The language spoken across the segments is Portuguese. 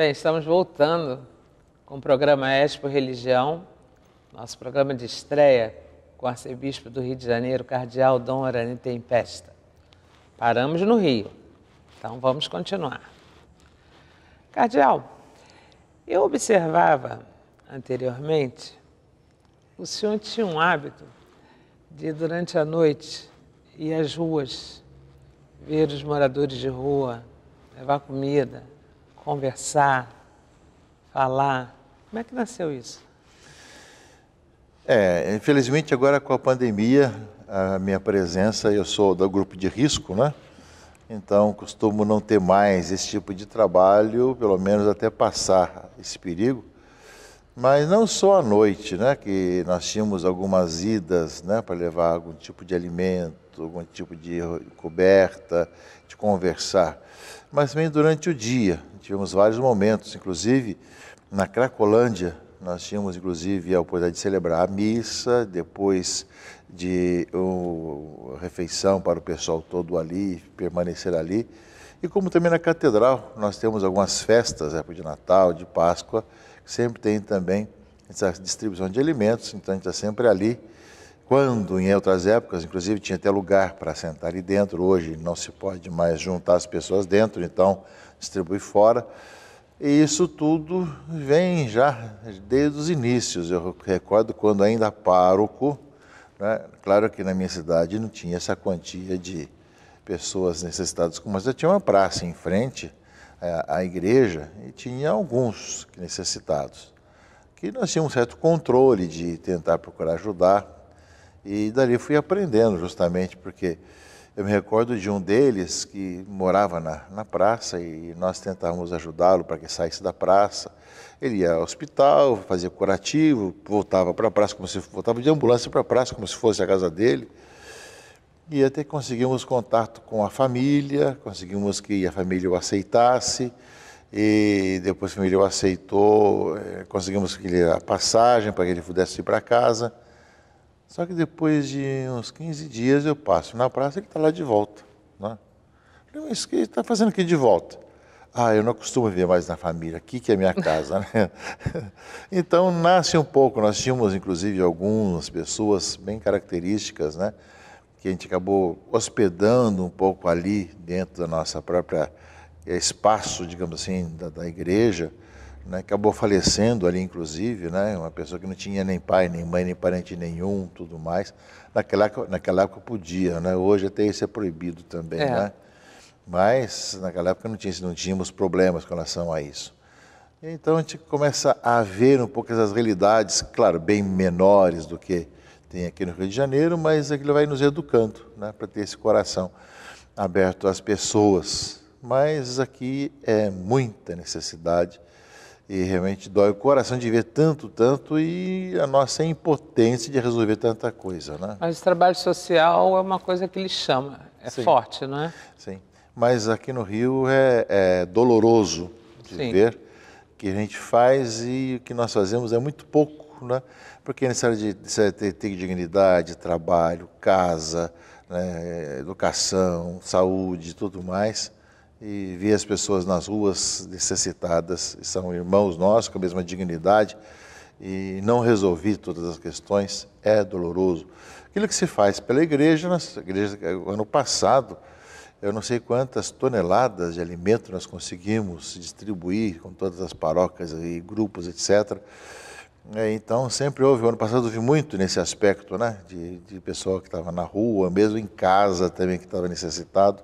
Bem, estamos voltando com o programa Expo Religião, nosso programa de estreia com o arcebispo do Rio de Janeiro, cardeal Dom Arani Tempesta. Paramos no Rio, então vamos continuar. Cardeal, eu observava anteriormente, o senhor tinha um hábito de, durante a noite, ir às ruas, ver os moradores de rua, levar comida, conversar, falar. Como é que nasceu isso? É, infelizmente agora com a pandemia, a minha presença, eu sou do grupo de risco, né? Então costumo não ter mais esse tipo de trabalho, pelo menos até passar esse perigo. Mas não só à noite, né? Que nós tínhamos algumas idas, né? Para levar algum tipo de alimento algum tipo de coberta, de conversar. Mas também durante o dia, tivemos vários momentos, inclusive na Cracolândia, nós tínhamos inclusive a oportunidade de celebrar a missa, depois de uma refeição para o pessoal todo ali, permanecer ali. E como também na catedral, nós temos algumas festas, época de Natal, de Páscoa, sempre tem também essa distribuição de alimentos, então a gente está sempre ali quando, em outras épocas, inclusive, tinha até lugar para sentar ali dentro, hoje não se pode mais juntar as pessoas dentro, então distribui fora. E isso tudo vem já desde os inícios. Eu recordo quando ainda pároco, né? claro que na minha cidade não tinha essa quantia de pessoas necessitadas, mas eu tinha uma praça em frente à, à igreja e tinha alguns necessitados, que nós tínhamos um certo controle de tentar procurar ajudar, e dali fui aprendendo, justamente, porque eu me recordo de um deles que morava na, na praça e nós tentávamos ajudá-lo para que saísse da praça. Ele ia ao hospital, fazia curativo, voltava para a praça como se voltava de ambulância para a praça como se fosse a casa dele. E até conseguimos contato com a família, conseguimos que a família o aceitasse. E depois a família o aceitou, eh, conseguimos que ele a passagem para que ele pudesse ir para casa. Só que depois de uns 15 dias eu passo na praça e ele está lá de volta. Né? falei, mas o que ele está fazendo aqui de volta? Ah, eu não costumo viver mais na família, aqui que é minha casa. Né? então nasce um pouco, nós tínhamos inclusive algumas pessoas bem características, né? que a gente acabou hospedando um pouco ali dentro da nossa própria eh, espaço, digamos assim, da, da igreja né, acabou falecendo ali, inclusive, né, uma pessoa que não tinha nem pai, nem mãe, nem parente nenhum, tudo mais. Naquela, naquela época podia, né? hoje até isso é proibido também. É. Né? Mas naquela época não, tinha, não tínhamos problemas com relação a isso. Então a gente começa a ver um pouco essas realidades, claro, bem menores do que tem aqui no Rio de Janeiro, mas aquilo vai nos educando né, para ter esse coração aberto às pessoas. Mas aqui é muita necessidade e realmente dói o coração de ver tanto, tanto e a nossa impotência de resolver tanta coisa, né? Mas o trabalho social é uma coisa que lhe chama, é Sim. forte, não é? Sim, mas aqui no Rio é, é doloroso de Sim. ver que a gente faz e o que nós fazemos é muito pouco, né? Porque é necessário de, ter dignidade, trabalho, casa, né? educação, saúde, tudo mais e ver as pessoas nas ruas necessitadas, são irmãos nossos com a mesma dignidade, e não resolver todas as questões é doloroso. Aquilo que se faz pela igreja, nós, igreja é, ano passado, eu não sei quantas toneladas de alimento nós conseguimos distribuir com todas as paróquias e grupos, etc. É, então, sempre houve, ano passado houve muito nesse aspecto, né? De, de pessoal que estava na rua, mesmo em casa também, que estava necessitado.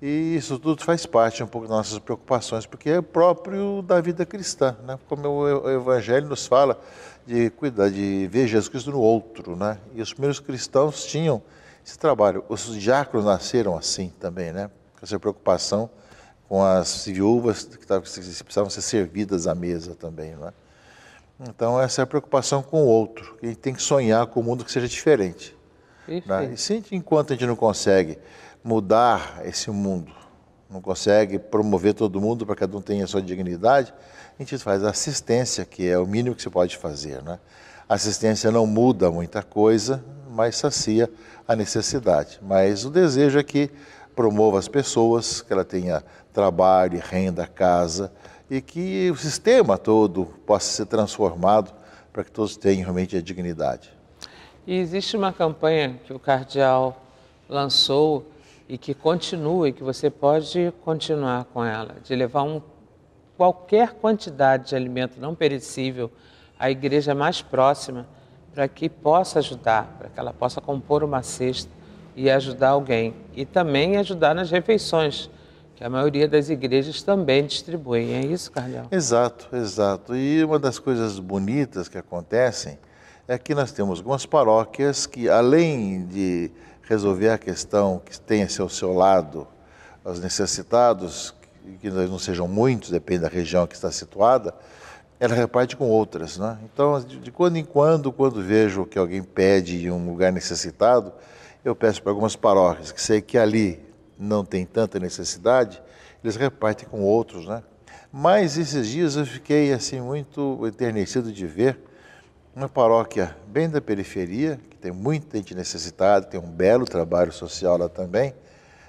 E isso tudo faz parte um pouco das nossas preocupações, porque é próprio da vida cristã, né? Como o Evangelho nos fala de cuidar, de ver Jesus Cristo no outro, né? E os primeiros cristãos tinham esse trabalho. Os diáconos nasceram assim também, né? Com essa preocupação com as viúvas que, precisavam ser servidas à mesa também, né? Então essa é a preocupação com o outro. A gente tem que sonhar com um mundo que seja diferente. Né? E se enquanto a gente não consegue mudar esse mundo, não consegue promover todo mundo para que cada um tenha a sua dignidade, a gente faz assistência, que é o mínimo que se pode fazer. Né? Assistência não muda muita coisa, mas sacia a necessidade. Mas o desejo é que promova as pessoas, que ela tenha trabalho, renda, casa e que o sistema todo possa ser transformado para que todos tenham realmente a dignidade. E existe uma campanha que o Cardeal lançou e que continue, que você pode continuar com ela, de levar um, qualquer quantidade de alimento não perecível à igreja mais próxima para que possa ajudar, para que ela possa compor uma cesta e ajudar alguém. E também ajudar nas refeições, que a maioria das igrejas também distribuem. É isso, Cardeal? Exato, exato. E uma das coisas bonitas que acontecem é que nós temos algumas paróquias que, além de resolver a questão que tenha-se ao seu lado os necessitados, que não sejam muitos, depende da região que está situada, ela reparte com outras. Né? Então, de, quando em quando, quando vejo que alguém pede em um lugar necessitado, eu peço para algumas paróquias, que sei que ali não tem tanta necessidade, eles repartem com outros. Né? Mas esses dias eu fiquei assim muito enternecido de ver uma paróquia bem da periferia, que tem muita gente necessitada, tem um belo trabalho social lá também,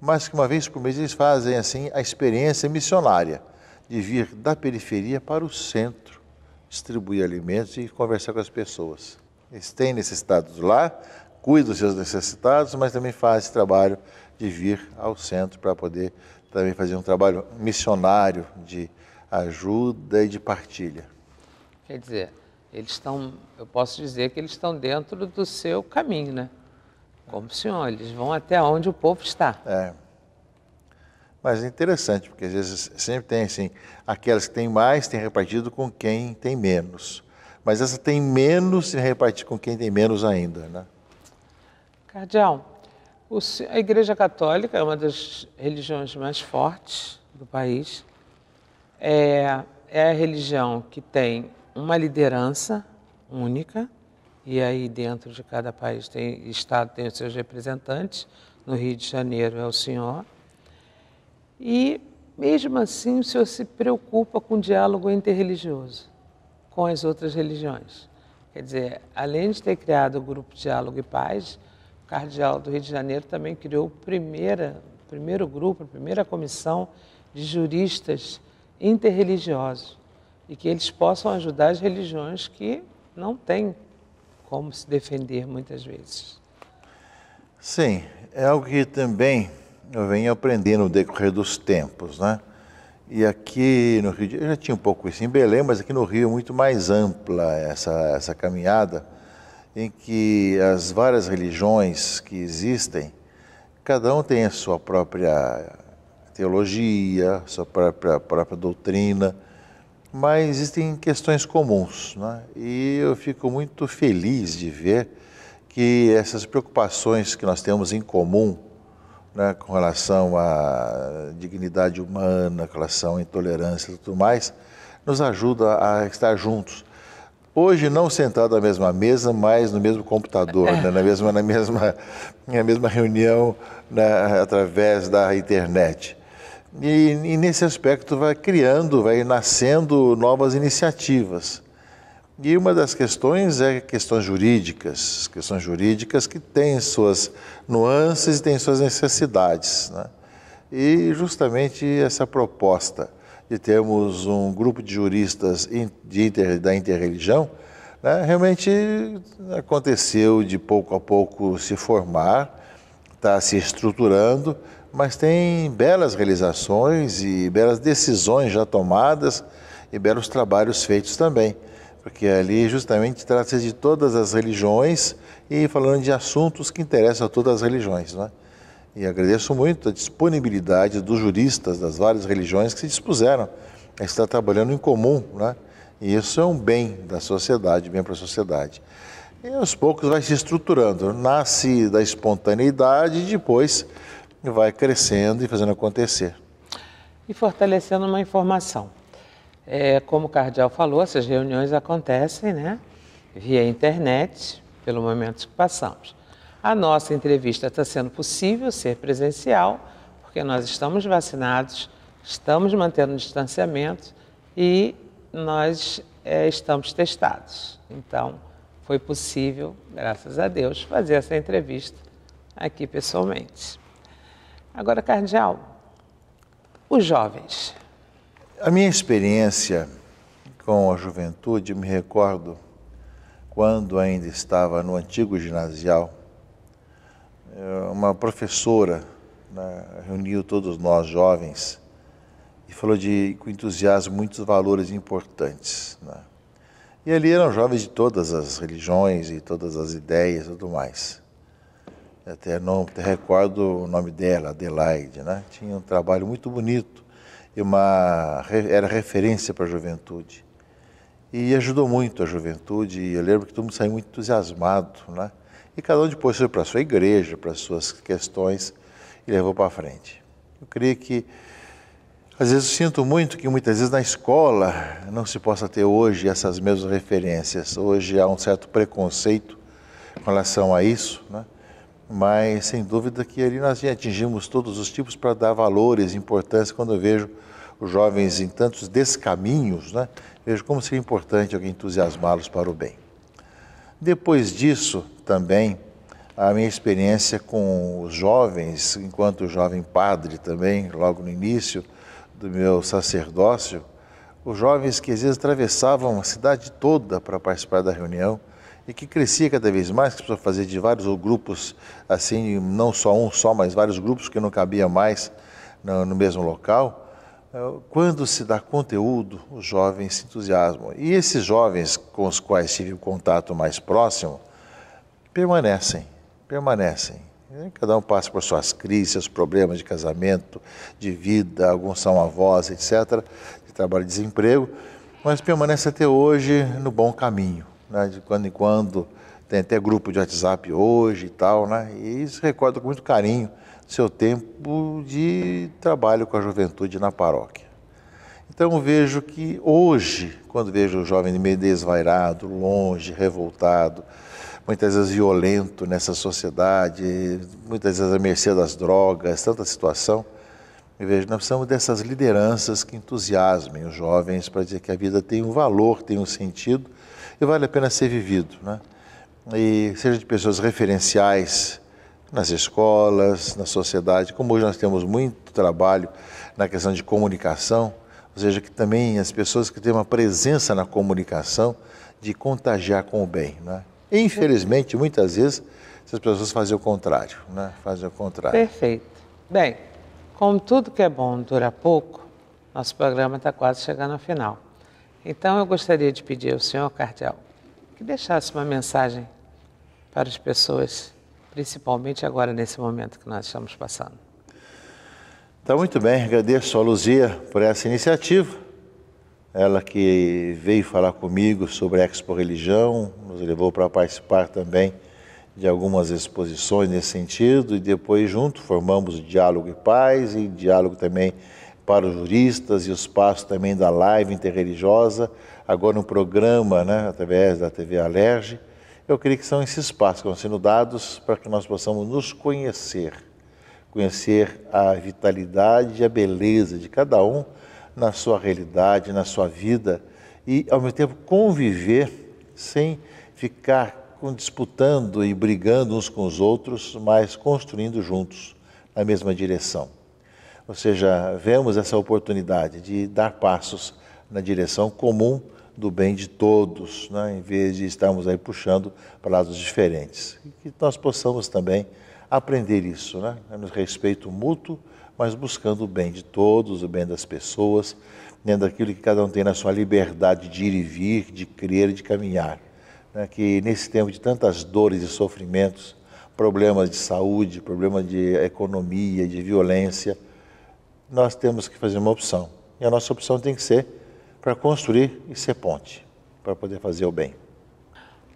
mas que uma vez por mês eles fazem assim a experiência missionária de vir da periferia para o centro, distribuir alimentos e conversar com as pessoas. Eles têm necessitados lá, cuidam dos seus necessitados, mas também fazem esse trabalho de vir ao centro para poder também fazer um trabalho missionário de ajuda e de partilha. Quer dizer, eles estão, eu posso dizer que eles estão dentro do seu caminho, né? Como o senhor, eles vão até onde o povo está. É. Mas é interessante, porque às vezes sempre tem assim, aquelas que têm mais têm repartido com quem tem menos. Mas essa tem menos se repartir com quem tem menos ainda, né? Cardeal, a Igreja Católica é uma das religiões mais fortes do país. É, é a religião que tem uma liderança única, e aí dentro de cada país tem estado tem os seus representantes. No Rio de Janeiro é o senhor. E mesmo assim o senhor se preocupa com o diálogo interreligioso com as outras religiões. Quer dizer, além de ter criado o grupo Diálogo e Paz, o Cardeal do Rio de Janeiro também criou o primeira, primeiro grupo, a primeira comissão de juristas interreligiosos e que eles possam ajudar as religiões que não têm como se defender muitas vezes. Sim, é algo que também eu venho aprendendo no decorrer dos tempos, né? E aqui no Rio, eu já tinha um pouco isso em Belém, mas aqui no Rio é muito mais ampla essa, essa caminhada, em que as várias religiões que existem, cada um tem a sua própria teologia, sua própria, própria doutrina, mas existem questões comuns. Né? E eu fico muito feliz de ver que essas preocupações que nós temos em comum né, com relação à dignidade humana, com relação à intolerância e tudo mais, nos ajuda a estar juntos. Hoje, não sentado à mesma mesa, mas no mesmo computador, né, na, mesma, na, mesma, na mesma reunião, né, através da internet. E, e, nesse aspecto vai criando, vai nascendo novas iniciativas. E uma das questões é questões jurídicas, questões jurídicas que têm suas nuances e têm suas necessidades. Né? E justamente essa proposta de termos um grupo de juristas de inter, da interreligião né, realmente aconteceu de pouco a pouco se formar, está se estruturando mas tem belas realizações e belas decisões já tomadas e belos trabalhos feitos também, porque ali justamente trata-se de todas as religiões e falando de assuntos que interessam a todas as religiões. Né? E agradeço muito a disponibilidade dos juristas das várias religiões que se dispuseram a estar trabalhando em comum. Né? E isso é um bem da sociedade, bem para a sociedade. E aos poucos vai se estruturando, nasce da espontaneidade e depois e vai crescendo e fazendo acontecer. E fortalecendo uma informação. É, como o Cardial falou, essas reuniões acontecem né, via internet, pelo momento que passamos. A nossa entrevista está sendo possível ser presencial, porque nós estamos vacinados, estamos mantendo o distanciamento e nós é, estamos testados. Então, foi possível, graças a Deus, fazer essa entrevista aqui pessoalmente. Agora, cardeal, os jovens. A minha experiência com a juventude, me recordo quando ainda estava no antigo ginasial, eh, uma professora né, reuniu todos nós jovens e falou de, com entusiasmo muitos valores importantes. Né? E ali eram jovens de todas as religiões e todas as ideias e tudo mais até não até recordo o nome dela, Adelaide, né? Tinha um trabalho muito bonito e uma era referência para a juventude. E ajudou muito a juventude, e eu lembro que todo mundo saiu muito entusiasmado, né? E cada um depois foi para a sua igreja, para as suas questões e levou para frente. Eu creio que às vezes sinto muito que muitas vezes na escola não se possa ter hoje essas mesmas referências. Hoje há um certo preconceito com relação a isso, né? mas sem dúvida que ali nós atingimos todos os tipos para dar valores, importância. Quando eu vejo os jovens em tantos descaminhos, né, vejo como seria importante alguém entusiasmá-los para o bem. Depois disso, também, a minha experiência com os jovens, enquanto jovem padre também, logo no início do meu sacerdócio, os jovens que às vezes atravessavam a cidade toda para participar da reunião, e que crescia cada vez mais, que precisava fazer de vários grupos, assim, não só um só, mas vários grupos que não cabia mais no, no mesmo local. É, quando se dá conteúdo, os jovens se entusiasmam. E esses jovens com os quais tive o contato mais próximo permanecem, permanecem. Cada um passa por suas crises, seus problemas de casamento, de vida, alguns são avós, etc., de trabalho e desemprego, mas permanece até hoje no bom caminho né? de quando em quando. Tem até grupo de WhatsApp hoje e tal, né? E se recorda com muito carinho seu tempo de trabalho com a juventude na paróquia. Então vejo que hoje, quando vejo o jovem meio desvairado, longe, revoltado, muitas vezes violento nessa sociedade, muitas vezes à mercê das drogas, tanta situação, me vejo, nós opção dessas lideranças que entusiasmem os jovens para dizer que a vida tem um valor, tem um sentido e vale a pena ser vivido, né? E seja de pessoas referenciais nas escolas, na sociedade, como hoje nós temos muito trabalho na questão de comunicação, ou seja, que também as pessoas que têm uma presença na comunicação de contagiar com o bem, né? infelizmente, muitas vezes essas pessoas fazem o contrário, né? Fazem o contrário. Perfeito. Bem, como tudo que é bom dura pouco, nosso programa está quase chegando ao final. Então eu gostaria de pedir ao senhor cardeal que deixasse uma mensagem para as pessoas, principalmente agora nesse momento que nós estamos passando. Está muito bem, agradeço a Luzia por essa iniciativa. Ela que veio falar comigo sobre a Expo Religião, nos levou para participar também de algumas exposições nesse sentido e depois junto formamos Diálogo e Paz e Diálogo também para os juristas e o espaço também da live interreligiosa, agora um programa né, através da TV Alerge. Eu creio que são esses espaços que estão sendo dados para que nós possamos nos conhecer, conhecer a vitalidade e a beleza de cada um na sua realidade, na sua vida e, ao mesmo tempo, conviver sem ficar disputando e brigando uns com os outros, mas construindo juntos na mesma direção. Ou seja, vemos essa oportunidade de dar passos na direção comum do bem de todos, né? em vez de estarmos aí puxando para lados diferentes. E que nós possamos também aprender isso, né? no respeito mútuo, mas buscando o bem de todos, o bem das pessoas, dentro né, daquilo que cada um tem na sua liberdade de ir e vir, de crer e de caminhar. Né? Que nesse tempo de tantas dores e sofrimentos, problemas de saúde, problemas de economia, de violência, nós temos que fazer uma opção. E a nossa opção tem que ser para construir e ser ponte, para poder fazer o bem.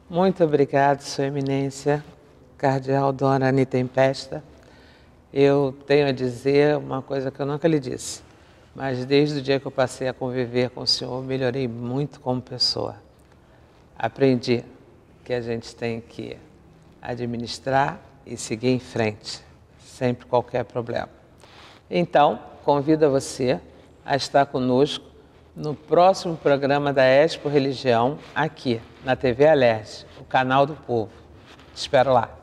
Muito obrigado, Sua Eminência, Cardeal Dona Anitta Tempesta. Eu tenho a dizer uma coisa que eu nunca lhe disse, mas desde o dia que eu passei a conviver com o senhor, melhorei muito como pessoa. Aprendi que a gente tem que administrar e seguir em frente, sempre qualquer problema. Então, convida você a estar conosco no próximo programa da Expo Religião, aqui na TV Alerj, o canal do povo. Te espero lá.